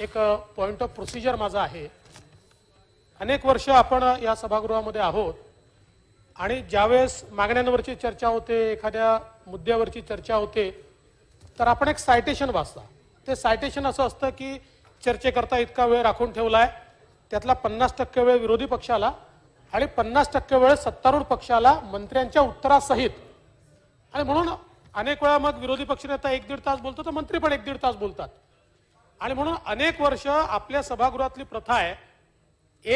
एक point of procedure माझा आहे अनेक वर्ष आपण या सभागृहामध्ये आहोत आणि ज्यावेळेस मागण्यांवरची चर्चा होते एखाद्या मुद्द्यावरची चर्चा होते तर आपण एक सायटेशन वाचता ते सायटेशन असं असतं की चर्चेकरता इतका वेळ राखून ठेवला आहे त्यातला पन्नास टक्के वेळ विरोधी पक्षाला आणि पन्नास टक्के वेळ सत्तारूढ पक्षाला मंत्र्यांच्या उत्तरासहित आणि म्हणून अनेक वेळा मग विरोधी पक्षनेता एक दीड तास बोलतो तर मंत्री पण एक दीड तास बोलतात आणि म्हणून अनेक वर्ष आपल्या सभागृहातली प्रथा आहे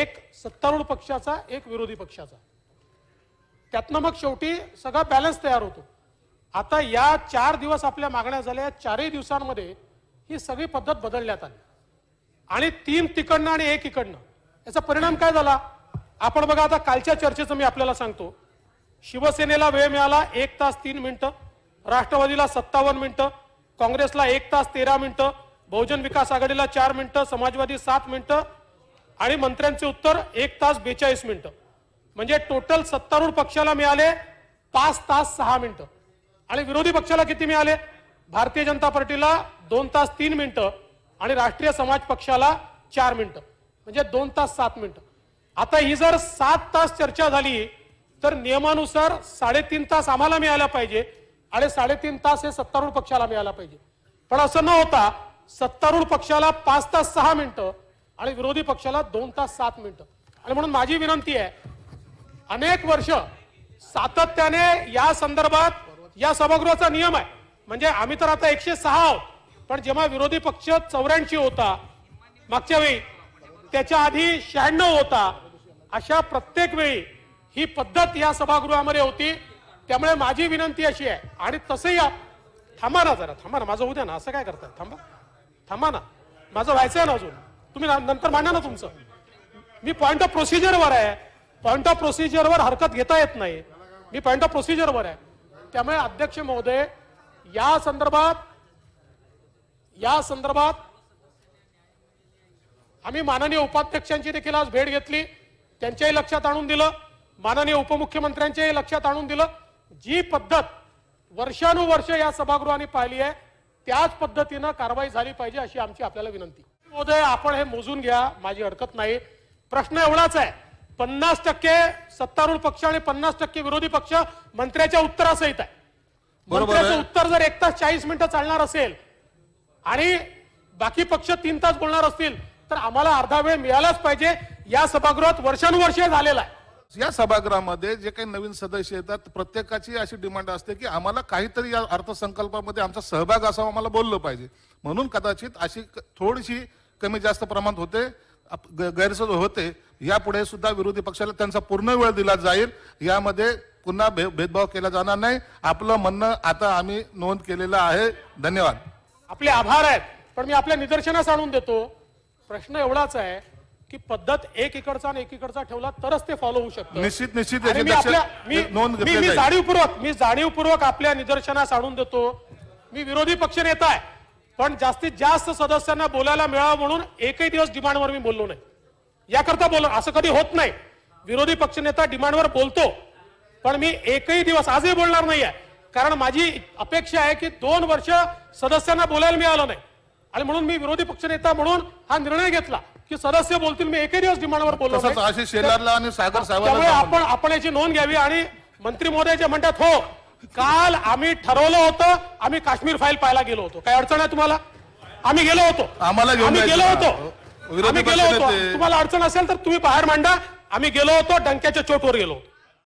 एक सत्तारूढ पक्षाचा एक विरोधी पक्षाचा त्यातनं मग शेवटी सगळा बॅलन्स तयार होतो आता या चार दिवस आपल्या मागण्या झाल्या चारही दिवसांमध्ये ही सगळी पद्धत बदलण्यात आली आणि तीन तिकडनं आणि एक इकडनं याचा परिणाम काय झाला आपण बघा आता कालच्या चर्चेचं मी आपल्याला सांगतो शिवसेनेला वेळ मिळाला एक तास तीन मिनिटं राष्ट्रवादीला सत्तावन्न मिनिटं काँग्रेसला एक तास तेरा मिनिटं बहुजन विकास आघाडीला चार मिनिटं समाजवादी सात मिनिटं आणि मंत्र्यांचे उत्तर एक तास बेचाळीस मिनिटं म्हणजे टोटल सत्तारूढ पक्षाला मिळाले पाच तास सहा मिनिटं आणि विरोधी पक्षाला किती मिळाले भारतीय जनता पार्टीला दोन तास तीन मिनिटं आणि राष्ट्रीय समाज पक्षाला चार मिनिटं म्हणजे दोन तास सात मिनिटं आता ही जर सात तास चर्चा झाली तर नियमानुसार साडेतीन तास आम्हाला मिळायला पाहिजे आणि साडेतीन तास हे सत्तारूढ पक्षाला मिळायला पाहिजे पण असं न होता सत्तारूढ पक्षाला पाच तास सहा मिनिटं आणि विरोधी पक्षाला दोन तास सात मिनिटं आणि म्हणून माझी विनंती आहे अनेक वर्ष सातत्याने या संदर्भात या सभागृहाचा नियम आहे म्हणजे आम्ही तर आता एकशे सहा आहोत पण जेव्हा विरोधी पक्ष चौऱ्याऐंशी होता मागच्या वेळी त्याच्या आधी शहाण्णव होता अशा प्रत्येक वेळी ही पद्धत या सभागृहामध्ये होती त्यामुळे माझी विनंती अशी आहे आणि तसंही थांबा ना जरा थांबा ना माझं उद्या ना असं काय करतात थांबा थांबा ना माझं व्हायचं आहे ना अजून तुम्ही नंतर मांडा ना तुमचं मी पॉईंट ऑफ प्रोसिजर वर आहे पॉईंट ऑफ प्रोसिजरवर हरकत घेता येत नाही मी पॉईंट ऑफ प्रोसिजरवर आहे त्यामुळे अध्यक्ष महोदय या संदर्भात या संदर्भात आम्ही माननीय उपाध्यक्षांची देखील आज भेट घेतली त्यांच्याही लक्षात आणून दिलं माननीय उपमुख्यमंत्र्यांच्याही लक्षात आणून दिलं जी पद्धत वर्षानुवर्ष या सभागृहाने पाहिली आहे त्याच पद्धतीनं कारवाई झाली पाहिजे अशी आमची आपल्याला विनंती महोदय आपण हे मोजून घ्या माझी हरकत नाही प्रश्न एवढाच आहे पन्नास टक्के सत्तारूढ पक्ष आणि पन्नास टक्के विरोधी पक्ष मंत्र्याच्या उत्तरासहित आहे मंत्र्याचं उत्तर जर एक तास चाळीस मिनिटं चालणार असेल आणि बाकी पक्ष तीन तास बोलणार असतील तर आम्हाला अर्धा वेळ मिळालाच पाहिजे या सभागृहात वर्षानुवर्षे झालेला आहे या सभागृहामध्ये जे काही नवीन सदस्य येतात प्रत्येकाची अशी डिमांड असते की आम्हाला काहीतरी या अर्थसंकल्पामध्ये आमचा सहभाग असावा आम्हाला बोललं पाहिजे म्हणून कदाचित अशी थोडीशी कमी जास्त प्रमाणात होते गैरसोय होते यापुढे सुद्धा विरोधी पक्षाला त्यांचा पूर्ण वेळ दिला जाईल यामध्ये पुन्हा भे भेदभाव केला जाणार नाही आपलं म्हणणं आता आम्ही नोंद केलेलं आहे धन्यवाद आपले आभार आहेत पण मी आपल्या निदर्शनास आणून देतो प्रश्न एवढाच आहे की पद्धत एक इकडचा आणि एकीकडचा ठेवला तरच ते फॉलो होऊ शकतो निश्चित निश्चित मी मी जाणीवपूर्वक मी जाणीवपूर्वक आपल्या निदर्शनास आणून देतो मी विरोधी पक्ष नेता आहे पण जास्तीत जास्त सदस्यांना बोलायला मिळावं म्हणून एकही दिवस डिमांडवर मी बोललो नाही याकरता बोल असं कधी होत नाही विरोधी पक्ष नेता डिमांडवर बोलतो पण मी एकही दिवस आजही बोलणार नाहीये कारण माझी अपेक्षा आहे की दोन वर्ष सदस्यांना बोलायला मिळालं नाही आणि म्हणून मी विरोधी पक्षनेता म्हणून हा निर्णय घेतला की सदस्य बोलतील मी एकही दिवस डिमांडवर बोललो आशिष शेलारला आणि सागर आपण आपण याची नोंद घ्यावी आणि मंत्री महोदय जे म्हणतात हो काल आम्ही ठरवलं होतं आम्ही काश्मीर फाईल पाहायला गेलो होतो काय अडचण आहे तुम्हाला आम्ही गेलो होतो आम्हाला गेलो होतो आम्ही गेलो होतो तुम्हाला अडचण असेल तर तुम्ही बाहेर मांडा आम्ही गेलो होतो डंक्याच्या चोटवर गेलो होतो